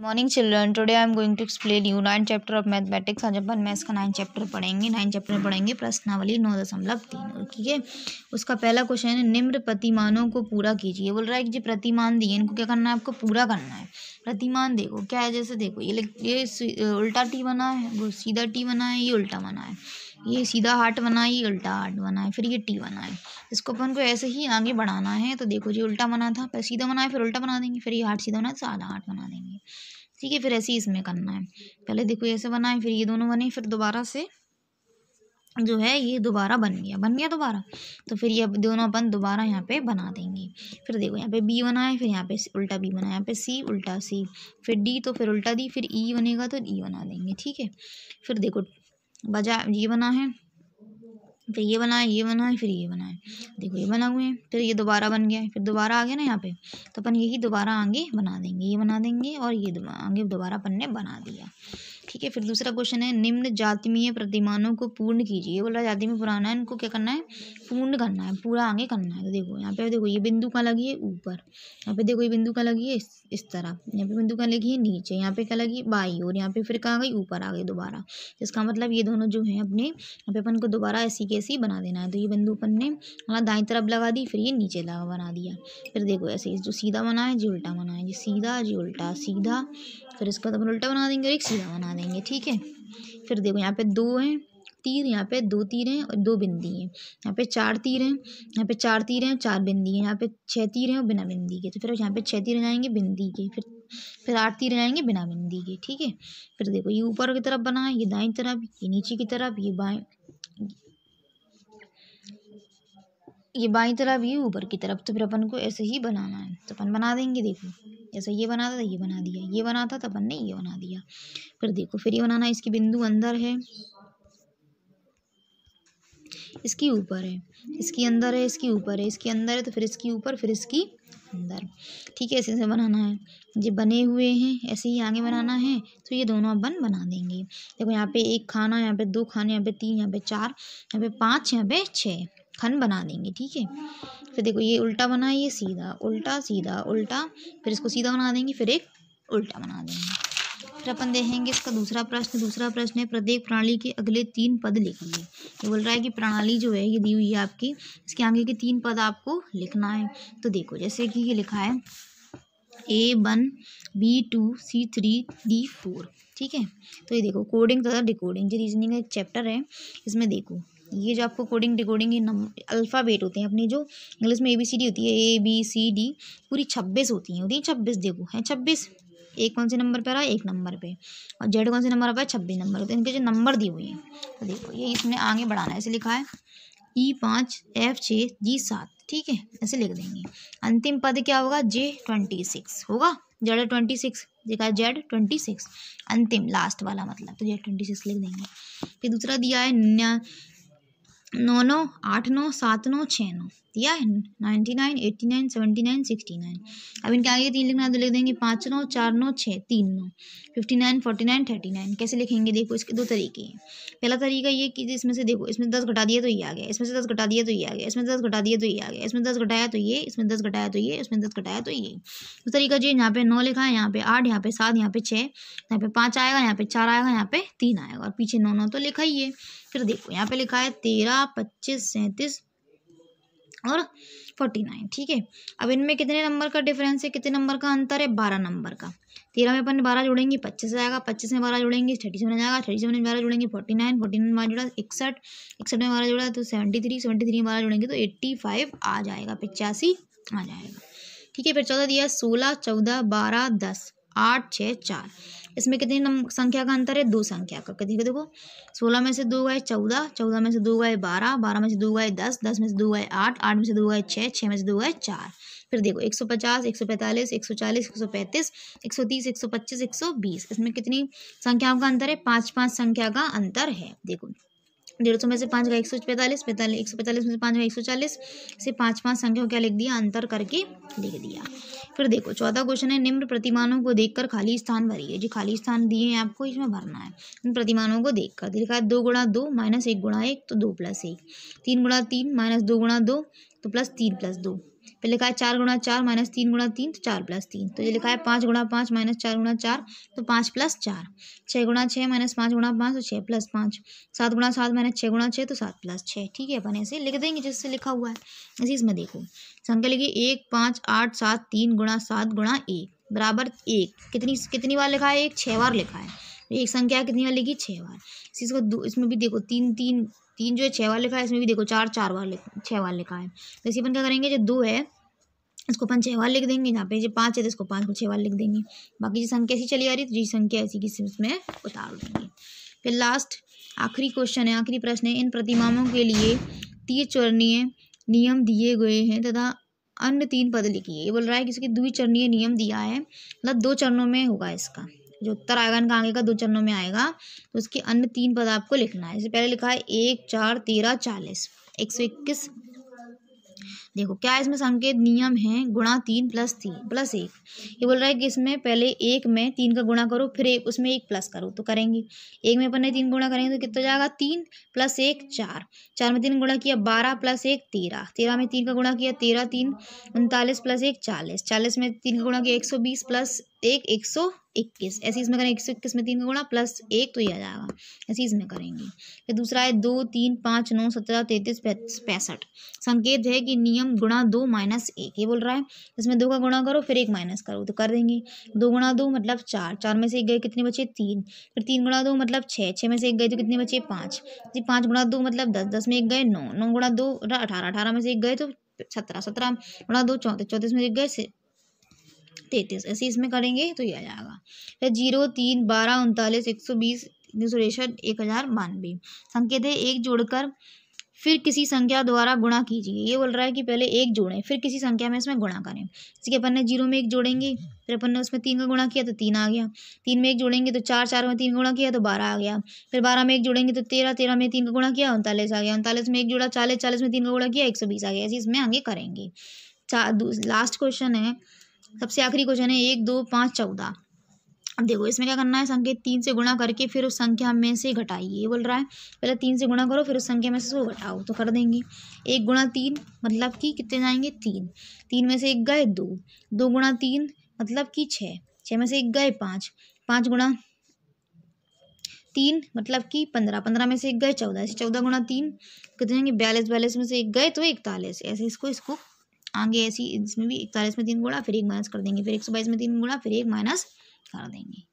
morning children today I am going to explain you nine chapter of mathematics आज अपन maths का nine chapter पढ़ेंगे nine chapter पढ़ेंगे प्रश्नावली नौ दशमलव तीन ठीक है उसका पहला क्वेश्चन है निम्न प्रतिमानों को पूरा कीजिए बोल रहा है कि जो प्रतिमान दिए इनको क्या करना है आपको पूरा करना है प्रतिमान देखो क्या है जैसे देखो ये ये उल्टा टी बना है वो सीधा टी बना है ये उल्टा बना है ये सीधा हार्ट बनाए ये उल्टा हार्ट बनाए फिर ये टी बनाए इसको अपन को ऐसे ही आगे बढ़ाना है तो देखो जी उल्टा बना था पहले सीधा बनाए फिर उल्टा बना देंगे फिर ये हार्ट सीधा बनाए तो आधा हार्ट बना देंगे ठीक है फिर ऐसे ही इसमें करना है पहले देखो ऐसे बनाए फिर ये दोनों बने फिर दोबारा से जो है ये दोबारा बन गया बन गया दोबारा तो फिर ये दोनों अपन दोबारा यहाँ पे बना देंगे फिर देखो यहाँ पे बी बनाए फिर यहाँ पे उल्टा बी बनाए यहाँ पे सी उल्टा सी फिर डी तो फिर उल्टा डी फिर ई e बनेगा तो ई e बना देंगे ठीक है फिर देखो बजा ये बना है फिर ये बना है ये बना है फिर ये बना है देखो ये बना हुए हैं फिर ये दोबारा बन गया है फिर दोबारा आ गया ना यहाँ पे तो अपन यही दोबारा आगे बना देंगे ये बना देंगे और ये आगे दोबारा अपन ने बना दिया ठीक है फिर दूसरा क्वेश्चन है निम्न जातिमीय प्रतिमानों को पूर्ण कीजिए ये बोला जाति में पुराना है इनको क्या करना है पूर्ण करना है पूरा आगे करना है तो देखो यहाँ पे देखो ये बिंदु का लगी है ऊपर यहाँ पे देखो ये बिंदु का लगी है इस, तरह यहाँ पे बिंदु का लगी है नीचे यहाँ पे क्या लगी बाई और यहाँ पे फिर कहाँ गई ऊपर आ गई दोबारा इसका मतलब ये दोनों जो है अपने यहाँ पे अपन को दोबारा ऐसी कैसी बना देना है तो ये बिंदु अपन ने हमारा दाई तरफ लगा दी फिर ये नीचे लगा बना दिया फिर देखो ऐसे जो सीधा बना है जी उल्टा है जी सीधा जी उल्टा सीधा फिर बाद अपन उल्टा बना देंगे और एक सीधा बना देंगे ठीक है फिर देखो यहाँ पे दो हैं तीर यहाँ पे दो तीर हैं और दो बिंदी हैं यहाँ पे चार तीर हैं यहाँ पे चार तीर हैं चार बिंदी हैं यहाँ पे छः तीर हैं और बिना बिंदी के तो फिर यहाँ पे छः तीर जाएंगे बिंदी के फिर फिर आठ तीर जाएंगे बिना बिंदी के ठीक है फिर देखो ये ऊपर की तरफ बना है ये दाई तरफ ये नीचे की तरफ ये बाएँ ये बाई तरफ ये ऊपर की तरफ तो फिर अपन को ऐसे ही बनाना है तो अपन बना देंगे देखो जैसे ये बना था तो ये बना दिया ये बना था तो बनने ये बना दिया फिर देखो फिर ये बनाना इसकी बिंदु अंदर है इसकी ऊपर है इसकी अंदर है इसकी ऊपर है इसके अंदर है तो फिर इसकी ऊपर फिर इसकी अंदर ठीक है ऐसे ऐसे बनाना है ये बने हुए हैं ऐसे ही आगे बनाना है तो ये दोनों अब बन बना देंगे देखो यहाँ पे एक खाना यहाँ पे दो खाने यहाँ पे तीन यहाँ पे चार यहाँ पे पाँच यहाँ पे छः खन बना देंगे ठीक है फिर देखो ये उल्टा बना ये सीधा उल्टा सीधा उल्टा फिर इसको सीधा बना देंगे फिर एक उल्टा बना देंगे फिर अपन देखेंगे इसका दूसरा प्रश्न दूसरा प्रश्न है प्रत्येक प्रणाली के अगले तीन पद लिखेंगे ये बोल रहा है कि प्रणाली जो है ये दी हुई है आपकी इसके आगे के तीन पद आपको लिखना है तो देखो जैसे कि ये लिखा है A one B two C three D four ठीक है तो ये देखो कोडिंग तथा डिकोडिंग जो रीजनिंग का एक चैप्टर है इसमें देखो ये जो आपको कोडिंग डिकोडिंग ये अल्फ़ाबेट होते हैं अपनी जो इंग्लिश में ए बी सी डी होती है ए बी सी डी पूरी छब्बीस होती हैं होती है छब्बीस देखो है छब्बीस एक कौन से नंबर पर आ एक नंबर पे और जेड कौन से नंबर पर छब्बीस नंबर हैं इनके जो नंबर दी हुए हैं तो देखो ये इसमें आगे बढ़ाना है ऐसे लिखा है ई e पाँच एफ छः जी सात ठीक है ऐसे लिख देंगे अंतिम पद क्या होगा जे ट्वेंटी सिक्स होगा जेड ट्वेंटी सिक्स देखा जेड ट्वेंटी सिक्स अंतिम लास्ट वाला मतलब तो जेड ट्वेंटी सिक्स लिख देंगे फिर दूसरा दिया है నోనో ఆటనో సాతనో చేనో दिया है ninety nine eighty nine seventy nine sixty nine अब इनके आगे तीन लिखना तो लिख देंगे पाँच नौ चार नौ छः तीन नौ fifty nine forty nine thirty nine कैसे लिखेंगे देखो इसके दो तरीके हैं पहला तरीका ये कि इसमें से देखो इसमें दस घटा दिया तो ये आ गया इसमें से दस घटा दिया तो ये आ गया इसमें दस घटा दिया तो ये आ गया इसमें दस घटाया तो ये इसमें दस घटाया तो ये इसमें दस घटाया तो ये तो तरीका जी यहाँ पे नौ लिखा है यहाँ पे आठ यहाँ पे सात यहाँ पे छः यहाँ पे पाँच आएगा यहाँ पे चार आएगा यहाँ पे तीन आएगा और पीछे नौ नौ तो लिखा ही है फिर देखो यहाँ पे लिखा है तेरह पच्चीस सैंतीस और फोर्टी नाइन ठीक है अब इनमें कितने नंबर का डिफरेंस है कितने नंबर का अंतर है बारह नंबर का तेरह में अपन बारह जुड़ेंगे पच्चीस आएगा पच्चीस में बारह जुड़ेंगे थर्टी सेवन जाएगा थर्टी सेवन में बारह जुड़ेंगे फोर्टी नाइन फोर्टी नाइन में बारह जुड़ा इकसठ इकसठ में बारह जुड़ा तो सेवेंटी थ्री सेवेंटी थ्री में बारह जुड़ेंगे तो एट्टी फाइव आ जाएगा पचासी आ जाएगा ठीक है फिर चौदह दिया सोलह चौदह बारह दस आठ छः चार इसमें कितनी संख्या का अंतर है दो संख्या का देखो देखो सोलह में से दो गए चौदह चौदह में से दो गए बारह बारह में से दो गए दस दस में से दो गए आठ आठ में से दो गए छः छः में से दो गए चार फिर देखो एक सौ पचास एक सौ पैंतालीस एक सौ चालीस एक सौ पैंतीस एक सौ तीस एक सौ पच्चीस एक सौ बीस इसमें कितनी संख्याओं का अंतर है पाँच पाँच संख्या का अंतर है देखो डेढ़ सौ में से पाँच का एक सौ पैंतालीस पैंतालीस एक सौ पैंतालीस में से पाँच का एक सौ चालीस से पाँच पाँच संख्याओं क्या लिख दिया अंतर करके लिख दिया फिर देखो चौथा क्वेश्चन है निम्न प्रतिमानों को देखकर खाली स्थान भरिए जो खाली स्थान दिए हैं आपको इसमें भरना है इन प्रतिमानों को देख कर दो गुणा दो माइनस एक गुणा एक तो दो प्लस एक तीन गुणा तीन माइनस दो गुणा दो तो प्लस तीन प्लस दो फिर लिखा है चार गुणा चार माइनस तीन गुणा तीन तो चार प्लस तीन तो ये लिखा है पाँच गुणा पाँच माइनस चार गुणा चार तो पाँच प्लस चार छः गुणा छः माइनस पाँच गुणा पाँच तो छः प्लस पाँच सात गुणा सात माइनस छः गुणा छः तो सात प्लस छः ठीक है अपन ऐसे लिख देंगे जिससे लिखा हुआ है ऐसे इसमें देखो संख्या लिखिए एक पाँच आठ सात तीन गुणा सात गुणा एक बराबर एक कितनी कितनी बार लिखा है एक छः बार लिखा है एक संख्या कितनी बार लिखी छः बार इसको दो इसमें भी देखो तीन तीन तीन जो है छः बार लिखा है इसमें भी देखो चार चार बार लिखा छः बार लिखा है तो इसी अपन क्या करेंगे जो दो है इसको अपन छः बार लिख देंगे यहाँ पे जो पाँच है तो इसको पाँच को छः बार लिख देंगे बाकी जो संख्या ऐसी चली आ रही है तो जी संख्या ऐसी किसी उसमें उतार देंगे फिर लास्ट आखिरी क्वेश्चन है आखिरी प्रश्न है इन प्रतिमाओं के लिए चरणीय नियम दिए गए हैं तथा अन्य तीन पद लिखिए ये बोल रहा है कि इसके द्विचरणीय नियम दिया है मतलब दो चरणों में होगा इसका जो उत्तर आएगा इनका आगे का दो चरणों में आएगा तो उसके अन्य तीन पद आपको लिखना है इससे पहले लिखा है एक चार तेरह चालीस एक सौ इक्कीस देखो क्या इसमें संकेत नियम है गुणा तीन प्लस तीन प्लस एक ये बोल रहा है कि इसमें पहले एक में तीन का गुणा करो फिर एक उसमें एक प्लस करो तो करेंगे एक में अपन ने तीन गुणा करेंगे तो कितना जाएगा तीन प्लस एक चार चार में तीन गुणा किया बारह प्लस एक तेरह तेरह में तीन का गुणा किया तेरह तीन उनतालीस प्लस एक चालीस चालीस में तीन का गुणा किया एक सौ बीस प्लस एक एक सौ इक्कीस ऐसे इसमें करें एक सौ इक्कीस में तीन गुणा प्लस एक तो ये आ जाएगा ऐसे इसमें करेंगे फिर दूसरा है दो तीन पाँच नौ सत्रह तैंतीस पैंसठ संकेत है कि नियम गुणा दो माइनस एक ये बोल रहा है इसमें दो का गुणा करो फिर एक माइनस करो तो कर देंगे दो गुणा दो मतलब चार चार में से एक गए कितने बचे तीन फिर तीन गुणा दो मतलब छः छः में से एक गए तो कितने बचे पाँच पाँच गुणा दो मतलब दस दस में एक गए नौ नौ गुणा दो अठारह अठारह में से एक गए तो सत्रह सत्रह गुणा दो चौंतीस चौंतीस में एक गए तैंतीस ऐसे इसमें करेंगे तो ये आ जाएगा फिर जीरो तीन बारह उनतालीस एक सौ बीस तीन सौ तिरसठ एक हज़ार बानवे संकेत है एक जोड़कर फिर किसी संख्या द्वारा गुणा कीजिए ये बोल रहा है कि पहले एक जोड़ें फिर किसी संख्या में इसमें गुणा करें जैसे कि अपन ने जीरो में एक जोड़ेंगे फिर अपन ने उसमें तीन का गुणा किया तो तीन आ गया तीन में एक जोड़ेंगे तो चार चार में तीन गुणा किया तो बारह आ गया फिर बारह में एक जोड़ेंगे तो तेरह तेरह में तीन का गुणा किया उनतालीस आ गया उनतालीस में एक जोड़ा चालीस चालीस में तीन का गुणा किया एक सौ बीस आ गया ऐसे इसमें आगे करेंगे चार लास्ट क्वेश्चन है सबसे आखिरी क्वेश्चन है एक दो पाँच चौदह अब देखो इसमें क्या करना है संकेत तीन से गुणा करके फिर उस संख्या में से घटाइए बोल रहा है पहले तीन से गुणा करो फिर उस संख्या में से उसको घटाओ तो कर देंगे एक गुणा तीन मतलब कि कितने जाएंगे तीन तीन में से एक गए दो दो गुणा तीन मतलब कि छः छः में से एक गए पाँच पाँच गुणा तीन मतलब कि पंद्रह पंद्रह में से एक गए चौदह ऐसे चौदह गुणा तीन कितने जाएंगे बयालीस बयालीस में से एक गए तो इकतालीस ऐसे इसको इसको आगे ऐसी इसमें भी इकतालीस में तीन गुणा फिर एक माइनस कर देंगे फिर एक सौ बाईस में तीन गुणा फिर एक माइनस कर देंगे